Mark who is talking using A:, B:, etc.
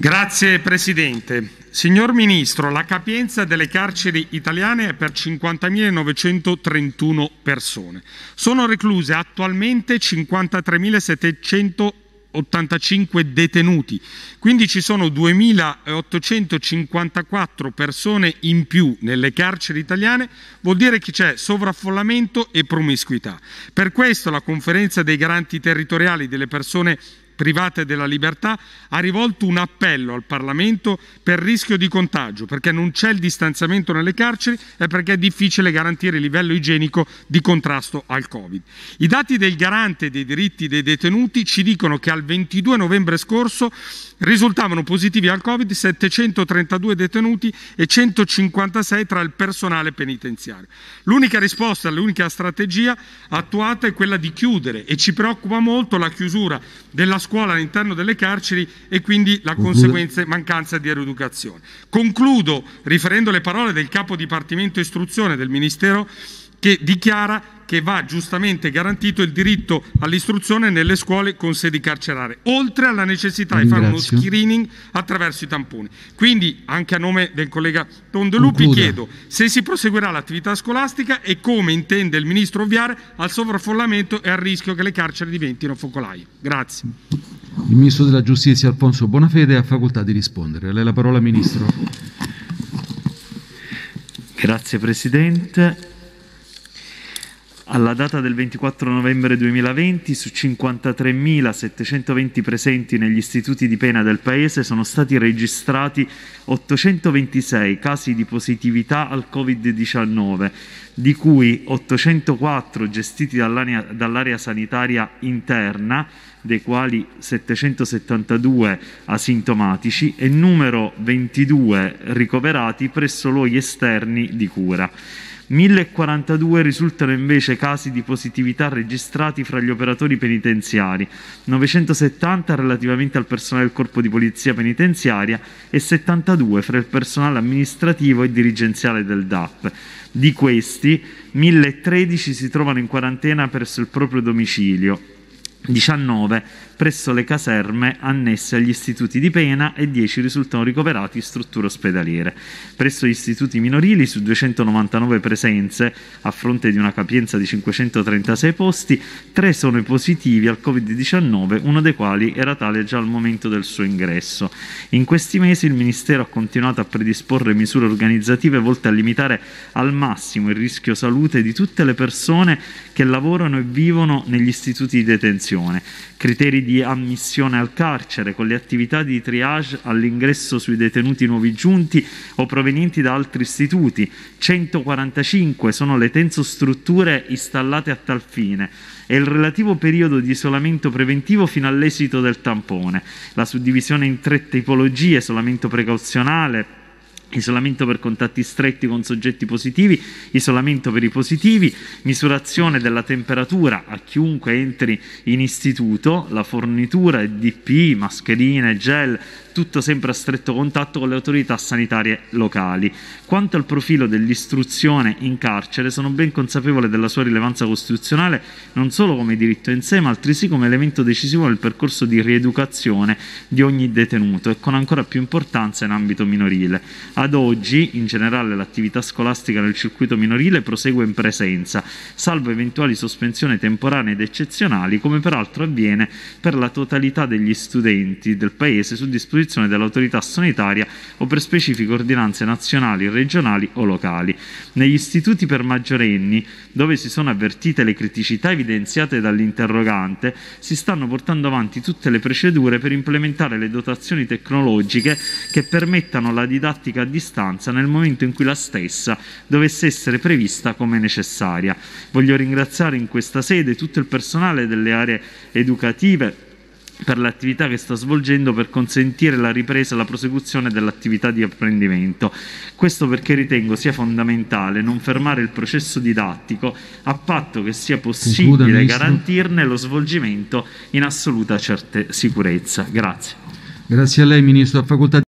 A: Grazie Presidente. Signor Ministro, la capienza delle carceri italiane è per 50.931 persone. Sono recluse attualmente 53.785 detenuti, quindi ci sono 2.854 persone in più nelle carceri italiane, vuol dire che c'è sovraffollamento e promiscuità. Per questo la conferenza dei garanti territoriali delle persone private della libertà, ha rivolto un appello al Parlamento per rischio di contagio, perché non c'è il distanziamento nelle carceri e perché è difficile garantire il livello igienico di contrasto al Covid. I dati del garante dei diritti dei detenuti ci dicono che al 22 novembre scorso risultavano positivi al Covid 732 detenuti e 156 tra il personale penitenziario. L'unica risposta, l'unica strategia attuata è quella di chiudere e ci preoccupa molto la chiusura della scuola scuola all'interno delle carceri e quindi la conseguente mancanza di rieducazione. Concludo riferendo le parole del capo Dipartimento Istruzione del Ministero che dichiara che va giustamente garantito il diritto all'istruzione nelle scuole con sedi carcerarie, oltre alla necessità di fare uno screening attraverso i tamponi. Quindi, anche a nome del collega Tondolupi, Concluda. chiedo se si proseguirà l'attività scolastica e come intende il Ministro ovviare al sovraffollamento e al rischio che le carceri diventino focolai. Grazie.
B: Il Ministro della Giustizia Alfonso Bonafede ha facoltà di rispondere. A lei la parola, Ministro. Grazie Presidente. Alla data del 24 novembre 2020, su 53.720 presenti negli istituti di pena del Paese sono stati registrati 826 casi di positività al Covid-19, di cui 804 gestiti dall'area, sanitaria interna, dei quali 772 asintomatici e numero 22 ricoverati presso luoghi esterni di cura. 1042 risultano invece casi di positività registrati fra gli operatori penitenziari, 970 relativamente al personale del Corpo di Polizia Penitenziaria e 72 fra il personale amministrativo e dirigenziale del DAP. Di questi, 1013 si trovano in quarantena presso il proprio domicilio, 19 presso le caserme annesse agli istituti di pena e 10 risultano ricoverati in strutture ospedaliere. Presso gli istituti minorili su 299 presenze, a fronte di una capienza di 536 posti, 3 sono i positivi al Covid-19, uno dei quali era tale già al momento del suo ingresso. In questi mesi il Ministero ha continuato a predisporre misure organizzative volte a limitare al massimo il rischio salute di tutte le persone che lavorano e vivono negli istituti di detenzione. Criteri di ammissione al carcere, con le attività di triage all'ingresso sui detenuti nuovi giunti o provenienti da altri istituti. 145 sono le tensostrutture installate a tal fine e il relativo periodo di isolamento preventivo fino all'esito del tampone. La suddivisione in tre tipologie, isolamento precauzionale, isolamento per contatti stretti con soggetti positivi, isolamento per i positivi, misurazione della temperatura a chiunque entri in istituto, la fornitura di DP, mascherine, gel, tutto sempre a stretto contatto con le autorità sanitarie locali. Quanto al profilo dell'istruzione in carcere, sono ben consapevole della sua rilevanza costituzionale non solo come diritto in sé, ma altresì come elemento decisivo nel percorso di rieducazione di ogni detenuto e con ancora più importanza in ambito minorile ad oggi, in generale, l'attività scolastica nel circuito minorile prosegue in presenza, salvo eventuali sospensioni temporanee ed eccezionali, come peraltro avviene per la totalità degli studenti del Paese su disposizione dell'autorità sanitaria o per specifiche ordinanze nazionali, regionali o locali. Negli istituti per maggiorenni, dove si sono avvertite le criticità evidenziate dall'interrogante, si stanno portando avanti tutte le procedure per implementare le dotazioni tecnologiche che permettano la didattica distanza nel momento in cui la stessa dovesse essere prevista come necessaria. Voglio ringraziare in questa sede tutto il personale delle aree educative per l'attività che sta svolgendo per consentire la ripresa e la prosecuzione dell'attività di apprendimento. Questo perché ritengo sia fondamentale non fermare il processo didattico a patto che sia possibile garantirne lo svolgimento in assoluta certe- sicurezza. Grazie. Grazie a lei, Ministro. facoltà di...